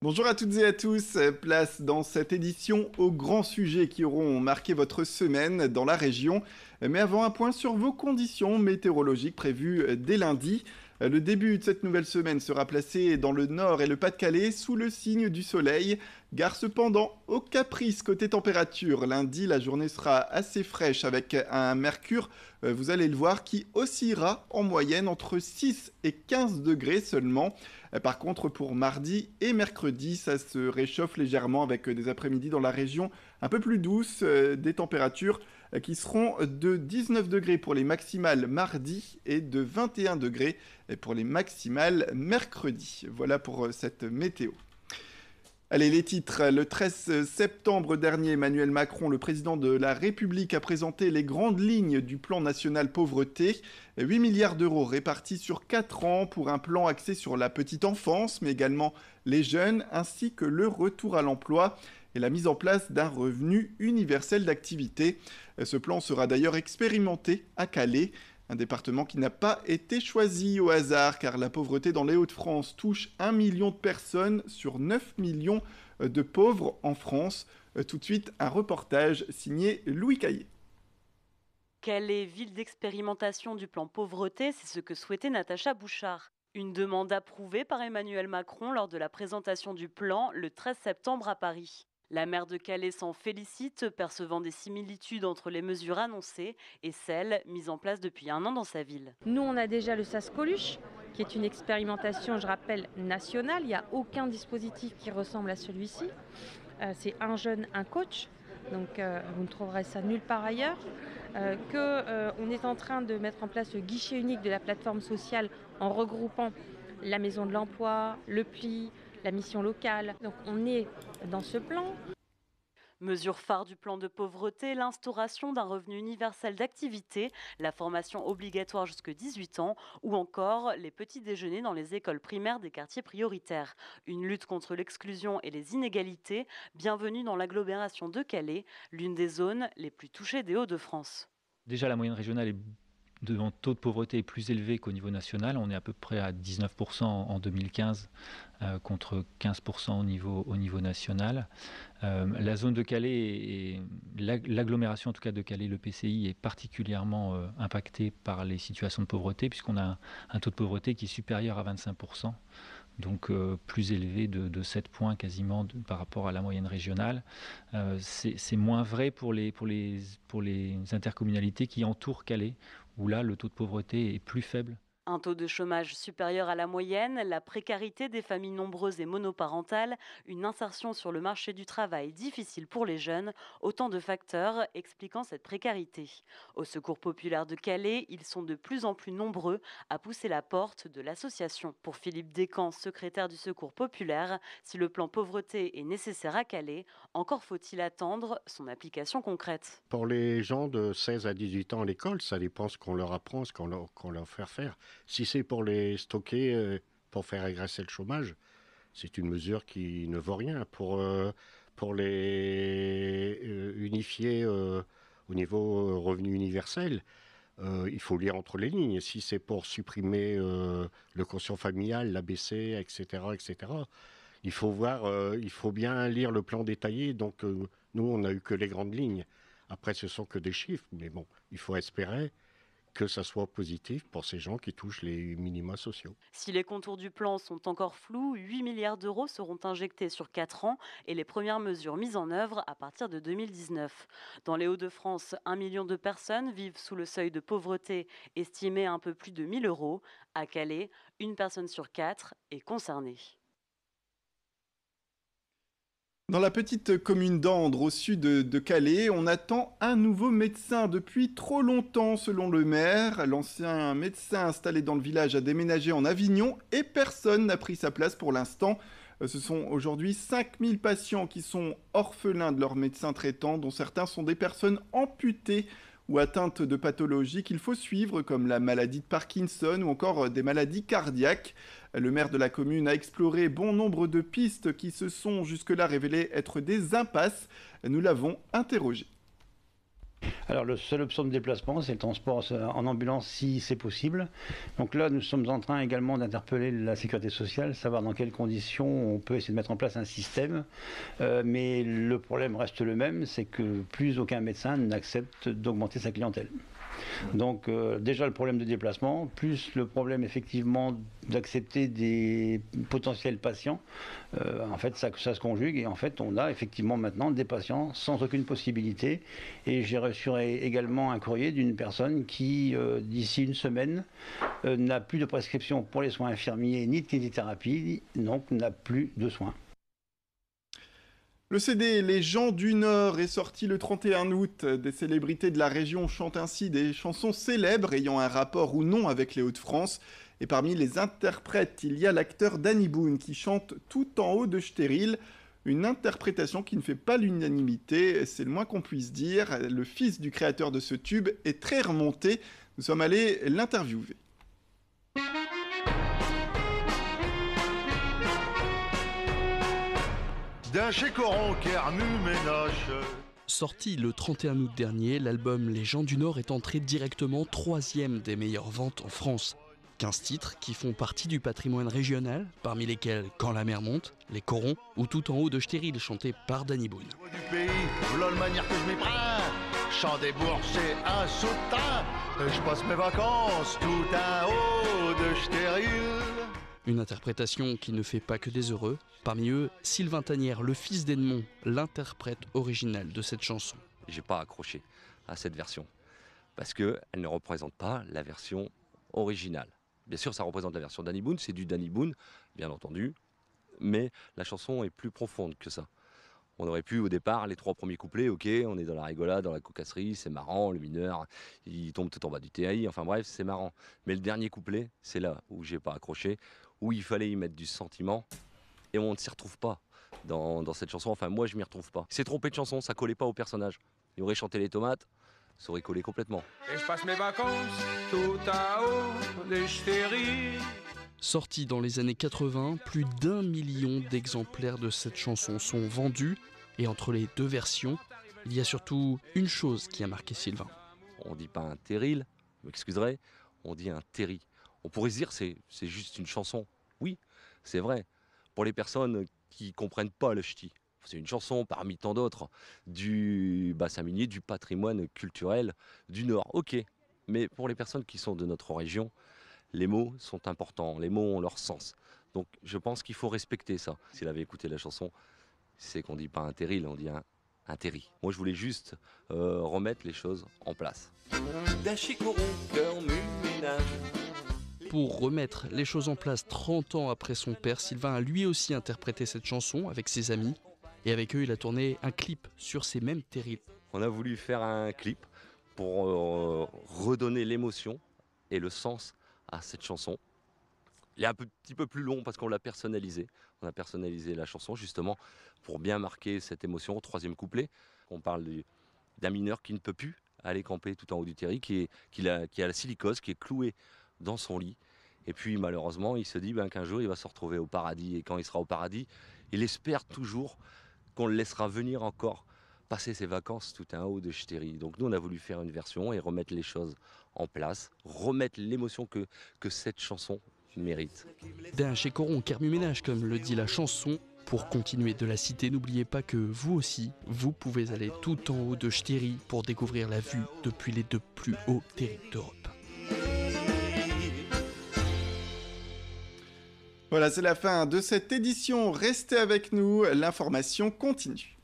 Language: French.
Bonjour à toutes et à tous, place dans cette édition aux grands sujets qui auront marqué votre semaine dans la région. Mais avant un point sur vos conditions météorologiques prévues dès lundi. Le début de cette nouvelle semaine sera placé dans le nord et le Pas-de-Calais sous le signe du soleil. Gare cependant au caprice côté température. Lundi, la journée sera assez fraîche avec un mercure, euh, vous allez le voir, qui oscillera en moyenne entre 6 et 15 degrés seulement. Euh, par contre, pour mardi et mercredi, ça se réchauffe légèrement avec euh, des après-midi dans la région un peu plus douce, euh, des températures euh, qui seront de 19 degrés pour les maximales mardi et de 21 degrés pour les maximales mercredi. Voilà pour euh, cette météo. Allez, les titres. Le 13 septembre dernier, Emmanuel Macron, le président de la République, a présenté les grandes lignes du plan national pauvreté. 8 milliards d'euros répartis sur 4 ans pour un plan axé sur la petite enfance, mais également les jeunes, ainsi que le retour à l'emploi et la mise en place d'un revenu universel d'activité. Euh, ce plan sera d'ailleurs expérimenté à Calais, un département qui n'a pas été choisi au hasard car la pauvreté dans les Hauts-de-France touche 1 million de personnes sur 9 millions euh, de pauvres en France. Euh, tout de suite, un reportage signé Louis Caillé. Calais, ville d'expérimentation du plan pauvreté, c'est ce que souhaitait Natacha Bouchard. Une demande approuvée par Emmanuel Macron lors de la présentation du plan le 13 septembre à Paris. La maire de Calais s'en félicite, percevant des similitudes entre les mesures annoncées et celles mises en place depuis un an dans sa ville. Nous, on a déjà le SAS Coluche, qui est une expérimentation, je rappelle, nationale. Il n'y a aucun dispositif qui ressemble à celui-ci. Euh, c'est un jeune, un coach. Donc euh, vous ne trouverez ça nulle part ailleurs. Euh, que Qu'on est en train de mettre en place le guichet unique de la plateforme sociale en regroupant la maison de l'emploi, le pli, la mission locale. Donc on est dans ce plan. Mesure phare du plan de pauvreté, l'instauration d'un revenu universel d'activité, la formation obligatoire jusqu'à 18 ans ou encore les petits déjeuners dans les écoles primaires des quartiers prioritaires. Une lutte contre l'exclusion et les inégalités, bienvenue dans l'agglomération de Calais, l'une des zones les plus touchées des Hauts-de-France. Déjà, la moyenne régionale est devant taux de pauvreté est plus élevé qu'au niveau national. On est à peu près à 19% en 2015 euh, contre 15% au niveau, national. Euh, la zone de Calais, l'agglomération en tout cas de Calais, le PCI, est particulièrement impacté euh, impactée par les situations de pauvreté puisqu'on a un, taux de pauvreté qui est supérieur à 25%. Donc plus élevé de, 7 points quasiment par rapport à la moyenne régionale. C'est moins vrai pour pour les intercommunalités qui entourent Calais, où là, le taux de pauvreté est plus faible un taux de chômage supérieur à la moyenne, la précarité des familles nombreuses et monoparentales, une insertion sur le marché du travail difficile pour les jeunes, autant de facteurs expliquant cette précarité. Au Secours populaire de Calais, ils sont de plus en plus nombreux à pousser la porte de l'association. Pour Philippe Descamps, secrétaire du Secours populaire, si le plan pauvreté est nécessaire à Calais, encore faut-il attendre son application concrète. Pour les gens de 16 à 18 ans à l'école, ça dépend ce qu'on leur apprend, ce qu'on leur, leur fait faire. Si c'est pour les stocker, euh, pour faire agresser le chômage, c'est une mesure qui ne vaut rien. Pour, euh, pour les euh, unifier au niveau revenu universel, il faut lire entre les lignes. Si c'est pour supprimer le conscient familial, l'ABC, etc., etc., il faut voir, il faut bien lire le plan détaillé. Donc nous, on n'a eu que les grandes lignes. Après, ce sont que des chiffres, mais bon, il faut espérer que ça soit positif pour ces gens qui touchent les minima sociaux. Si les contours du plan sont encore flous, 8 milliards d'euros seront injectés sur 4 ans et les premières mesures mises en œuvre à partir de 2019. Dans les Hauts-de-France, 1 million de personnes vivent sous le seuil de pauvreté, estimé à un peu plus de 1000 euros. À Calais, une personne sur quatre est concernée. Dans la petite commune d'Andre, au sud de, Calais, on attend un nouveau médecin depuis trop longtemps, selon le maire. L'ancien médecin installé dans le village a déménagé en Avignon et personne n'a pris sa place pour l'instant. Euh, ce sont aujourd'hui 5000 patients qui sont orphelins de leur médecin traitant, dont certains sont des personnes amputées ou atteinte de pathologies qu'il faut suivre, comme la maladie de Parkinson ou encore euh, des maladies cardiaques. Le maire de la commune a exploré bon nombre de pistes qui se sont jusque-là révélées être des impasses. Nous l'avons interrogé. Alors, le seul option de déplacement, c'est le transport en ambulance si c'est possible. Donc là, nous sommes en train également d'interpeller la sécurité sociale, savoir dans quelles conditions on peut essayer de mettre en place un système. Euh, mais le problème reste le même, c'est que plus aucun médecin n'accepte d'augmenter sa clientèle. Donc euh, déjà le problème de déplacement, plus le problème effectivement d'accepter des potentiels patients, euh, en fait, ça, se conjugue et en fait, on a effectivement maintenant des patients sans aucune possibilité. Et j'ai reçu également un courrier d'une personne qui, euh, d'ici une semaine, euh, n'a plus de prescription pour les soins infirmiers ni de kinésithérapie, donc n'a plus de soins. Le CD Les gens du Nord est sorti le 31 août. Des célébrités de la région chantent ainsi des chansons célèbres ayant un rapport ou non avec les Hauts-de-France. Et parmi les interprètes, il y a l'acteur Danny Boone qui chante Tout en haut de Stéril, une interprétation qui ne fait pas l'unanimité, c'est le moins qu'on puisse dire. Le fils du créateur de ce tube est très remonté. Nous sommes allés l'interviewer. Sorti le 31 août dernier, l'album Les gens du Nord est entré directement troisième des meilleures ventes en France. 15 titres qui font partie du patrimoine régional, parmi lesquels Quand la mer monte, Les Corons ou Tout en haut de Stéril, chanté par Danny Boone. Du pays, manière que je Chant des Je passe mes vacances tout en haut de stéril. Une interprétation qui ne fait pas que des heureux. Parmi eux, Sylvain Tanière, le fils d'Edmond, l'interprète original de cette chanson. J'ai pas accroché à cette version parce qu'elle ne représente pas la version originale. Bien sûr, ça représente la version d'Annie Boone, c'est du Danny Boone, bien entendu, mais la chanson est plus profonde que ça. On aurait pu au départ, les trois premiers couplets, ok, on est dans la rigolade, dans la cocasserie, c'est marrant, le mineur, il tombe tout en bas du TAI, enfin bref, c'est marrant. Mais le dernier couplet, c'est là où j'ai pas accroché, où il fallait y mettre du sentiment et on ne s'y retrouve pas dans, cette chanson. Enfin, moi, je m'y retrouve pas. C'est trompé de chanson, ça collait pas au personnage. Il aurait chanté les tomates, ça aurait collé complètement. Et je passe mes vacances tout à haut, Sorti dans les années 80, plus d'un million d'exemplaires de cette chanson sont vendus. Et entre les deux versions, il y a surtout une chose qui a marqué Sylvain. On dit pas un terril, m'excuserai, on dit un terri. On pourrait se dire c'est c'est juste une chanson. Oui, c'est vrai. Pour les personnes qui comprennent pas le ch'ti, c'est une chanson parmi tant d'autres du bassin minier, du patrimoine culturel du Nord. Ok, mais pour les personnes qui sont de notre région, les mots sont importants, les mots ont leur sens. Donc je pense qu'il faut respecter ça. S'il avait écouté la chanson, c'est qu'on dit pas un on dit un, terri. Moi je voulais juste euh, remettre les choses en place pour remettre les choses en place 30 ans après son père, Sylvain a lui aussi interprété cette chanson avec ses amis. Et avec eux, il a tourné un clip sur ces mêmes terribles. On a voulu faire un clip pour euh, redonner l'émotion et le sens à cette chanson. Il est un petit peu plus long parce qu'on l'a personnalisé. On a personnalisé la chanson justement pour bien marquer cette émotion au troisième couplet. On parle d'un mineur qui ne peut plus aller camper tout en haut du terri, qui, a, qui a la silicose, qui est cloué dans son lit. Et puis malheureusement, il se dit ben, qu'un jour, il va se retrouver au paradis. Et quand il sera au paradis, il espère toujours qu'on le laissera venir encore passer ses vacances tout en haut de Chtéry Donc nous, on a voulu faire une version et remettre les choses en place, remettre l'émotion que, que cette chanson mérite. D'un chez Coron, Kermuménage, comme le dit la chanson, pour continuer de la cité, n'oubliez pas que vous aussi, vous pouvez aller tout en haut de Ch'téry pour découvrir la vue depuis les deux plus hauts territoires. Voilà, c'est la fin de cette édition. Restez avec nous, l'information continue.